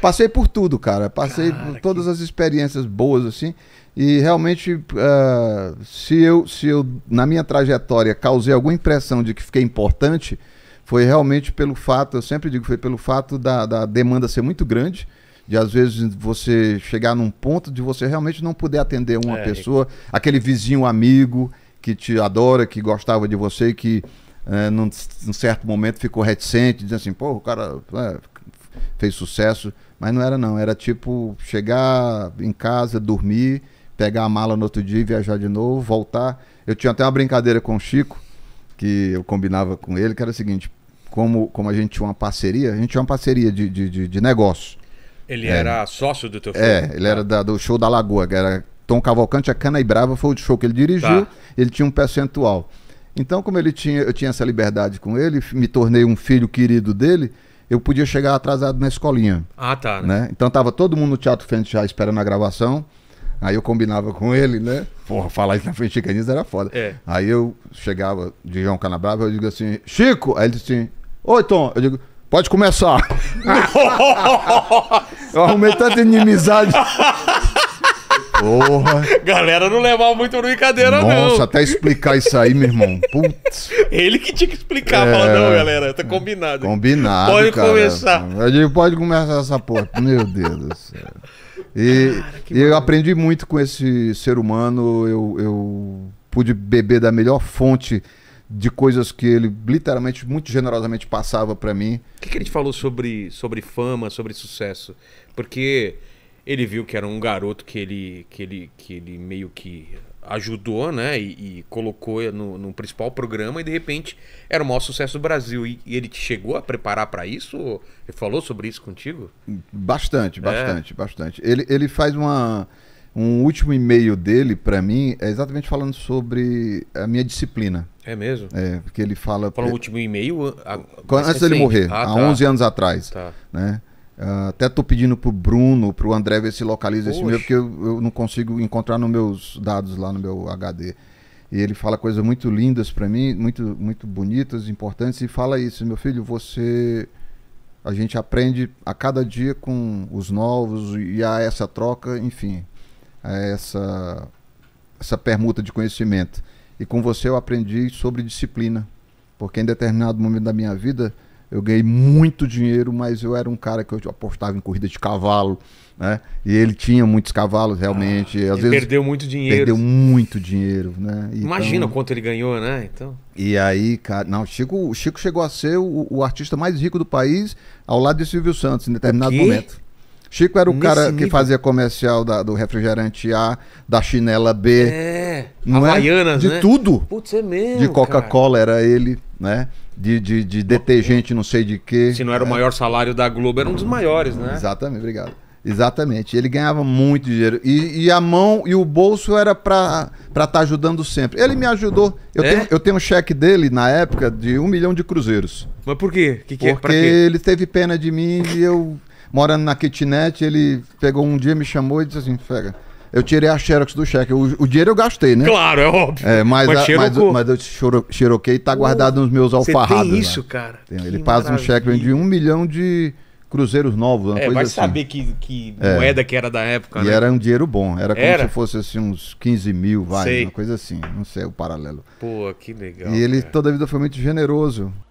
Passei por tudo, cara. Passei cara, por todas que... as experiências boas, assim. E realmente, uh, se, eu, se eu, na minha trajetória, causei alguma impressão de que fiquei importante, foi realmente pelo fato, eu sempre digo, foi pelo fato da, da demanda ser muito grande de às vezes você chegar num ponto de você realmente não poder atender uma é, pessoa, aquele vizinho amigo que te adora, que gostava de você, que é, num, num, certo momento ficou reticente, dizendo assim, pô, o cara é, fez sucesso, mas não era não, era tipo chegar em casa, dormir, pegar a mala no outro dia, e viajar de novo, voltar. Eu tinha até uma brincadeira com o Chico, que eu combinava com ele, que era o seguinte, como, como a gente tinha uma parceria, a gente tinha uma parceria de, de, de, de negócio. Ele é, era sócio do teu filho? É, ele era tá. da, do show da Lagoa, que era Tom Cavalcante, a Cana e Brava foi o show que ele dirigiu, tá. ele tinha um percentual. Então, como ele tinha, eu tinha essa liberdade com ele, me tornei um filho querido dele, eu podia chegar atrasado na escolinha. Ah, tá. Né? né? Então tava todo mundo no Teatro Fênix já esperando a gravação. Aí eu combinava com ele, né? Porra, falar isso na frente de Caniza era foda. É. Aí eu chegava de João Canabrava, eu digo assim, Chico! Aí ele disse assim, Oi, Tom. Eu digo, pode começar. eu arrumei tanta inimizade. Porra. Galera não levava muito brincadeira, Nossa, não. Nossa, até explicar isso aí, meu irmão. Putz. Ele que tinha que explicar, é... Fala, não, é. galera, tá combinado. Combinado. Pode cara. começar. Eu digo, pode começar essa porra. meu Deus do céu. E, cara, e eu aprendi muito com esse ser humano. Eu, eu pude beber da melhor fonte de coisas que ele literalmente, muito generosamente passava para mim. O que, que ele te falou sobre, sobre fama, sobre sucesso? Porque ele viu que era um garoto que ele, que ele, que ele meio que ajudou, né? E, e colocou no, no, principal programa e de repente era o maior sucesso do Brasil. E, e ele te chegou a preparar para isso? Ele falou sobre isso contigo? Bastante, é? bastante, é. bastante. Ele, ele faz uma. Um último e-mail dele para mim é exatamente falando sobre a minha disciplina. É mesmo? É, porque ele fala. Falou o último e-mail? Antes recente. dele morrer, ah, há 11 tá. anos atrás. Tá. Né? Ah, até tô pedindo pro Bruno, pro André ver se localiza Poxa. esse meu, porque eu, eu, não consigo encontrar nos meus dados lá no meu HD. E ele fala coisas muito lindas para mim, muito, muito bonitas, importantes, e fala isso, meu filho, você. A gente aprende a cada dia com os novos e a essa troca, enfim, há essa, essa permuta de conhecimento. E com você eu aprendi sobre disciplina, porque em determinado momento da minha vida eu ganhei muito dinheiro, mas eu era um cara que eu apostava em corrida de cavalo, né? E ele tinha muitos cavalos realmente. Ah, às vezes perdeu muito dinheiro. Perdeu muito dinheiro, né? Então... Imagina o quanto ele ganhou, né? Então. E aí, cara, não, Chico, o Chico chegou a ser o, o, artista mais rico do país, ao lado de Silvio Santos, em determinado momento. Chico era o Nesse cara nível? que fazia comercial da, do refrigerante A, da chinela B. É, não é? Havaianas, é? De né? tudo. Putz, é mesmo, De Coca-Cola era ele né? De, de, de gente, não sei de quê. Se não era o né? maior salário da Globo, era um dos maiores, né? Exatamente, obrigado. Exatamente. Ele ganhava muito dinheiro. E, e a mão e o bolso era para estar tá ajudando sempre. Ele me ajudou. Eu, é? tenho, eu tenho um cheque dele, na época, de um milhão de cruzeiros. Mas por quê? Que que é? Porque é? ele teve pena de mim e eu, morando na kitnet, ele pegou um dia, me chamou e disse assim: fega eu tirei a Xerox do cheque. O, o dinheiro eu gastei, né? Claro, é óbvio. É, mas, mas, a, mas, mas eu xeroquei e tá guardado nos meus alfarrados. Tem isso, lá. cara. Tem, ele maravilha. passa um cheque de um milhão de cruzeiros novos. Uma é, vai assim. saber que, que é. moeda que era da época. E né? era um dinheiro bom. Era como era? se fosse assim, uns 15 mil, vai, sei. uma coisa assim. Não sei o paralelo. Pô, que legal. E ele cara. toda a vida foi muito generoso.